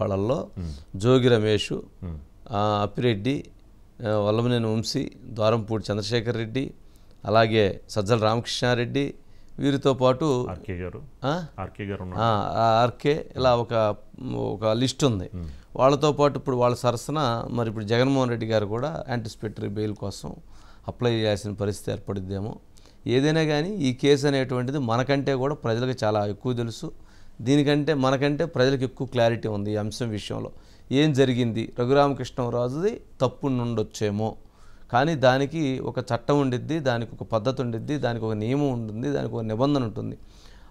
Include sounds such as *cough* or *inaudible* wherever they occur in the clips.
వాళ్ళల్లో జోగి రమేష్ అప్పిరెడ్డి వల్లభనేని వంశీ ద్వారంపూడి చంద్రశేఖర్ రెడ్డి అలాగే సజ్జల రామకృష్ణారెడ్డి వీరితో పాటు ఆర్కే గారు ఆర్కే ఇలా ఒక ఒక లిస్ట్ ఉంది వాళ్ళతో పాటు ఇప్పుడు వాళ్ళ సరసన మరి ఇప్పుడు జగన్మోహన్ రెడ్డి గారు కూడా యాంటిసిపేటరీ బెయిల్ కోసం అప్లై చేయాల్సిన పరిస్థితి ఏర్పడిద్దేమో ఏదైనా కానీ ఈ కేసు అనేటువంటిది మనకంటే కూడా ప్రజలకు చాలా ఎక్కువ తెలుసు దీనికంటే మనకంటే ప్రజలకు ఎక్కువ క్లారిటీ ఉంది ఈ అంశం విషయంలో ఏం జరిగింది రఘురామకృష్ణరాజుది తప్పు నుండొచ్చేమో కానీ దానికి ఒక చట్టం ఉండిద్ది దానికి ఒక పద్ధతి ఉండిద్ది దానికి ఒక నియమం ఉంటుంది దానికి ఒక నిబంధన ఉంటుంది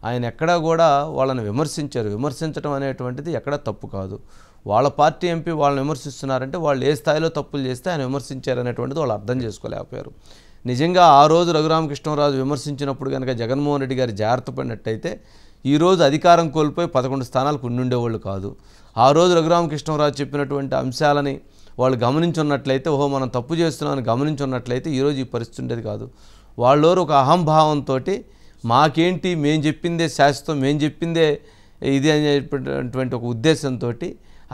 ఆయన ఎక్కడా కూడా వాళ్ళని విమర్శించారు విమర్శించడం అనేటువంటిది ఎక్కడా తప్పు కాదు వాళ్ళ పార్టీ ఎంపీ వాళ్ళని విమర్శిస్తున్నారంటే వాళ్ళు ఏ స్థాయిలో తప్పులు చేస్తే ఆయన విమర్శించారు అనేటువంటిది వాళ్ళు అర్థం చేసుకోలేకపోయారు నిజంగా ఆ రోజు రఘురామకృష్ణరాజు విమర్శించినప్పుడు కనుక జగన్మోహన్ రెడ్డి గారు జాగ్రత్త పడినట్టయితే ఈరోజు అధికారం కోల్పోయి పదకొండు స్థానాలకు ఉండుండేవాళ్ళు కాదు ఆ రోజు రఘురామకృష్ణరాజు చెప్పినటువంటి అంశాలని వాళ్ళు గమనించున్నట్లయితే ఓహో మనం తప్పు చేస్తున్నామని గమనించున్నట్లయితే ఈరోజు ఈ పరిస్థితి ఉండేది కాదు వాళ్ళోరు ఒక అహంభావంతో మాకేంటి మేం చెప్పిందే శాశ్వతం మేం చెప్పిందే ఇది చెప్పినటువంటి ఒక ఉద్దేశంతో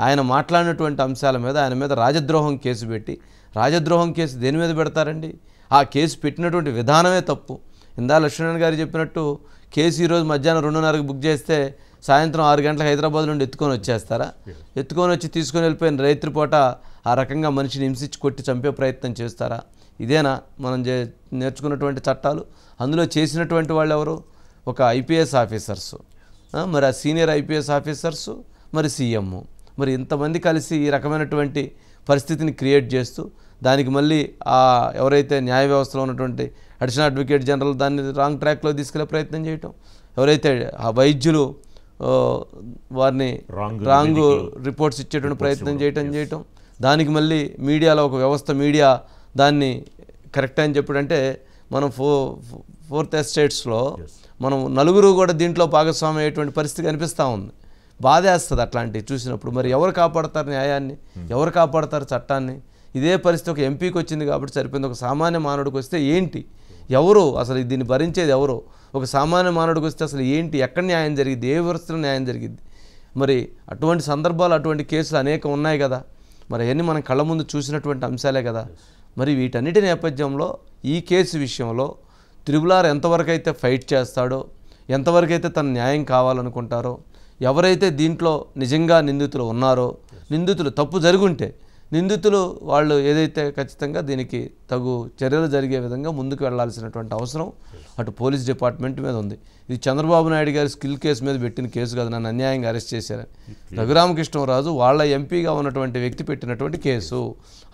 ఆయన మాట్లాడినటువంటి అంశాల మీద ఆయన మీద రాజద్రోహం కేసు పెట్టి రాజద్రోహం కేసు దేని మీద పెడతారండి ఆ కేసు పెట్టినటువంటి విధానమే తప్పు ఇందా లక్ష్మణ్ గారు చెప్పినట్టు కేసు ఈరోజు మధ్యాహ్నం రెండున్నరకు బుక్ చేస్తే సాయంత్రం ఆరు గంటలకు హైదరాబాద్ నుండి ఎత్తుకొని వచ్చేస్తారా ఎత్తుకొని వచ్చి తీసుకొని వెళ్ళిపోయిన రైతు పూట ఆ రకంగా మనిషిని హింసించి కొట్టి చంపే ప్రయత్నం చేస్తారా ఇదేనా మనం నేర్చుకున్నటువంటి చట్టాలు అందులో చేసినటువంటి వాళ్ళు ఎవరు ఒక ఐపీఎస్ ఆఫీసర్సు మరి ఆ సీనియర్ ఐపీఎస్ ఆఫీసర్సు మరి సీఎం మరి ఇంతమంది కలిసి ఈ రకమైనటువంటి పరిస్థితిని క్రియేట్ చేస్తూ దానికి మళ్ళీ ఎవరైతే న్యాయ వ్యవస్థలో ఉన్నటువంటి అడిషనల్ అడ్వకేట్ జనరల్ దాన్ని రాంగ్ ట్రాక్లో తీసుకెళ్లే ప్రయత్నం చేయటం ఎవరైతే ఆ వైద్యులు వారిని రాంగ్ రిపోర్ట్స్ ఇచ్చేటువంటి ప్రయత్నం చేయటం చేయటం దానికి మళ్ళీ మీడియాలో ఒక వ్యవస్థ మీడియా దాన్ని కరెక్ట్ అని చెప్పడం అంటే మనం ఫో ఫోర్త్ ఎస్టేట్స్లో మనం నలుగురు కూడా దీంట్లో భాగస్వామి అయ్యేటువంటి పరిస్థితి కనిపిస్తూ ఉంది బాధేస్తుంది అట్లాంటివి చూసినప్పుడు మరి ఎవరు కాపాడతారు న్యాయాన్ని hmm. ఎవరు కాపాడతారు చట్టాన్ని ఇదే పరిస్థితి ఒక ఎంపీకి వచ్చింది కాబట్టి సరిపోయింది ఒక సామాన్య మానవుడికి వస్తే ఏంటి ఎవరు అసలు దీన్ని భరించేది ఎవరు ఒక సామాన్య మానవుడికి వస్తే అసలు ఏంటి ఎక్కడ న్యాయం జరిగింది ఏ వ్యవస్థలో న్యాయం జరిగింది మరి అటువంటి సందర్భాలు అటువంటి కేసులు అనేక ఉన్నాయి కదా మరి అవన్నీ మనం కళ్ళ ముందు చూసినటువంటి అంశాలే కదా మరి వీటన్నిటి నేపథ్యంలో ఈ కేసు విషయంలో త్రిబులార్ ఎంతవరకు అయితే ఫైట్ చేస్తాడో ఎంతవరకు అయితే తన న్యాయం కావాలనుకుంటారో ఎవరైతే దీంట్లో నిజంగా నిందితులు ఉన్నారో నిందితులు తప్పు జరుగుంటే నిందితులు వాళ్ళు ఏదైతే ఖచ్చితంగా దీనికి తగు చర్యలు జరిగే విధంగా ముందుకు వెళ్లాల్సినటువంటి అవసరం అటు పోలీస్ డిపార్ట్మెంట్ మీద ఉంది ఇది చంద్రబాబు నాయుడు గారి స్కిల్ కేసు మీద పెట్టిన కేసు కాదు నన్ను అన్యాయంగా అరెస్ట్ చేశారని రఘురామకృష్ణరాజు వాళ్ళ ఎంపీగా ఉన్నటువంటి వ్యక్తి పెట్టినటువంటి కేసు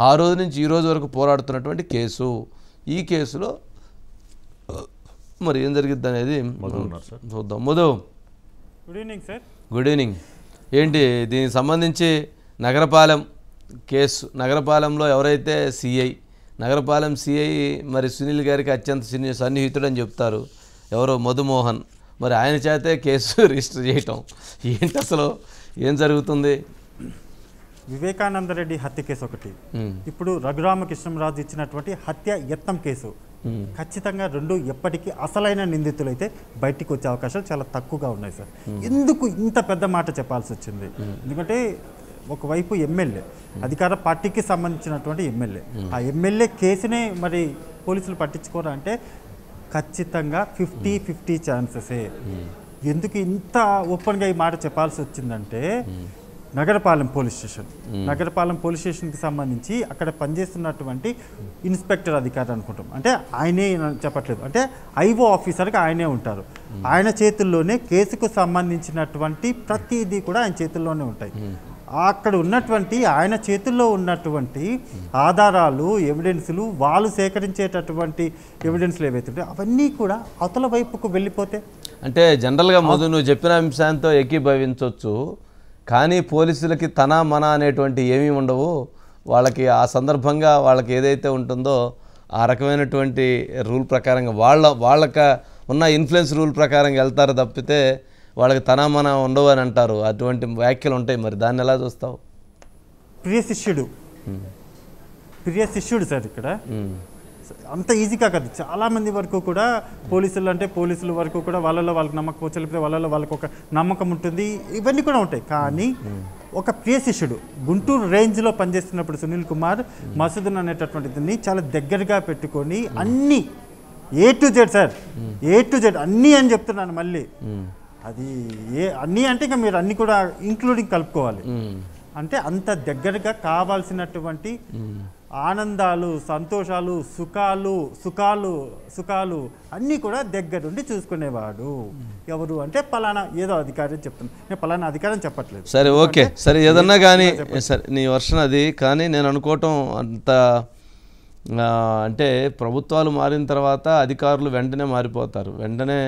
ఆ రోజు నుంచి ఈ రోజు వరకు పోరాడుతున్నటువంటి కేసు ఈ కేసులో మరి ఏం జరిగింది అనేది చూద్దాం Madhu good evening sir good evening ఏంటి దీనికి సంబంధించి నగరపాలెం కేసు నగరపాలెంలో ఎవరైతే సిఐ నగరపాలెం సిఐ మరి సునీల్ గారికి అత్యంత సన్నిహితుడు అని చెప్తారు ఎవరో మధుమోహన్ మరి ఆయన చేతే కేసు *laughs* రిజిస్టర్ చేయటం ఏంటి అసలు ఏం జరుగుతుంది వివేకానంద రెడ్డి హత్య కేసు ఒకటి ఇప్పుడు కృష్ణరాజు ఇచ్చినటువంటి హత్య యత్నం కేసు ఖచ్చితంగా రెండు ఎప్పటికీ అసలైన నిందితులు అయితే బయటికి వచ్చే అవకాశాలు చాలా తక్కువగా ఉన్నాయి సార్ ఎందుకు ఇంత పెద్ద మాట చెప్పాల్సి వచ్చింది ఎందుకంటే ఒకవైపు ఎమ్మెల్యే అధికార పార్టీకి సంబంధించినటువంటి ఎమ్మెల్యే ఆ ఎమ్మెల్యే కేసుని మరి పోలీసులు పట్టించుకోరా అంటే ఖచ్చితంగా ఫిఫ్టీ ఫిఫ్టీ ఛాన్సెసే ఎందుకు ఇంత ఓపెన్గా ఈ మాట చెప్పాల్సి వచ్చిందంటే Nagarapalem police station Nagarapalem police స్టేషన్కి సంబంధించి అక్కడ పనిచేస్తున్నటువంటి ఇన్స్పెక్టర్ అధికారి అనుకుంటాం అంటే ఆయనే చెప్పట్లేదు అంటే ఐఓ ఆఫీసర్కి ఆయనే ఉంటారు ఆయన చేతుల్లోనే కేసుకు సంబంధించినటువంటి ప్రతిదీ కూడా ఆయన చేతుల్లోనే ఉంటాయి అక్కడ ఉన్నటువంటి ఆయన చేతుల్లో ఉన్నటువంటి ఆధారాలు ఎవిడెన్సులు వాళ్ళు సేకరించేటటువంటి ఎవిడెన్స్లు ఏవైతే అవన్నీ కూడా అవతల వైపుకు వెళ్ళిపోతే అంటే జనరల్గా మొదలు నువ్వు చెప్పిన అంశాంతో ఏకీభవించవచ్చు కానీ పోలీసులకి తన మన అనేటువంటి ఏమీ ఉండవు వాళ్ళకి ఆ సందర్భంగా వాళ్ళకి ఏదైతే ఉంటుందో ఆ రకమైనటువంటి రూల్ ప్రకారంగా వాళ్ళ వాళ్ళక ఉన్న ఇన్ఫ్లుయెన్స్ రూల్ ప్రకారంగా వెళ్తారు తప్పితే వాళ్ళకి తన మన ఉండవు అని అంటారు అటువంటి వ్యాఖ్యలు ఉంటాయి మరి దాన్ని ఎలా చూస్తావు ప్రియ శిష్యుడు ప్రియ శిష్యుడు సార్ ఇక్కడ అంత ఈజీగా కాదు చాలామంది వరకు కూడా పోలీసులు అంటే పోలీసుల వరకు కూడా వాళ్ళలో వాళ్ళకి నమ్మకం వచ్చి వాళ్ళలో వాళ్ళకి ఒక నమ్మకం ఉంటుంది ఇవన్నీ కూడా ఉంటాయి కానీ ఒక ప్రియ శిష్యుడు గుంటూరు రేంజ్లో పనిచేస్తున్నప్పుడు సునీల్ కుమార్ మసూదన్ దీన్ని చాలా దగ్గరగా పెట్టుకొని అన్నీ A to Z sir A to Z అన్నీ అని చెప్తున్నాను మళ్ళీ అది ఏ అన్నీ అంటే ఇంకా మీరు అన్నీ కూడా ఇంక్లూడింగ్ కలుపుకోవాలి అంటే అంత దగ్గరగా కావాల్సినటువంటి ఆనందాలు సంతోషాలు సుఖాలు సుఖాలు సుఖాలు అన్నీ కూడా దగ్గరుండి చూసుకునేవాడు ఎవరు అంటే పలానా ఏదో అధికారం చెప్తాను నేను పలానా అధికారం చెప్పట్లేదు సరే ఓకే సరే ఏదన్నా కానీ సరే నీ వర్షన్ అది కానీ నేను అనుకోవటం అంత అంటే ప్రభుత్వాలు మారిన తర్వాత అధికారులు వెంటనే మారిపోతారు వెంటనే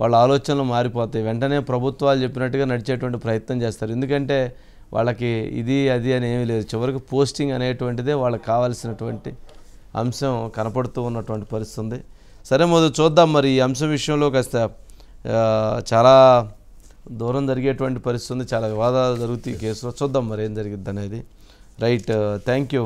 వాళ్ళ ఆలోచనలు మారిపోతాయి వెంటనే ప్రభుత్వాలు చెప్పినట్టుగా నడిచేటువంటి ప్రయత్నం చేస్తారు ఎందుకంటే వాళ్ళకి ఇది అది అని ఏమీ లేదు చివరికి పోస్టింగ్ అనేటువంటిదే వాళ్ళకి కావాల్సినటువంటి అంశం కనపడుతూ ఉన్నటువంటి పరిస్థితి ఉంది సరే మొదలు చూద్దాం మరి ఈ అంశం విషయంలో కాస్త చాలా దూరం జరిగేటువంటి పరిస్థితి ఉంది చాలా వివాదాలు జరుగుతాయి కేసులో చూద్దాం మరి ఏం జరిగిద్ది అనేది రైట్ థ్యాంక్ యూ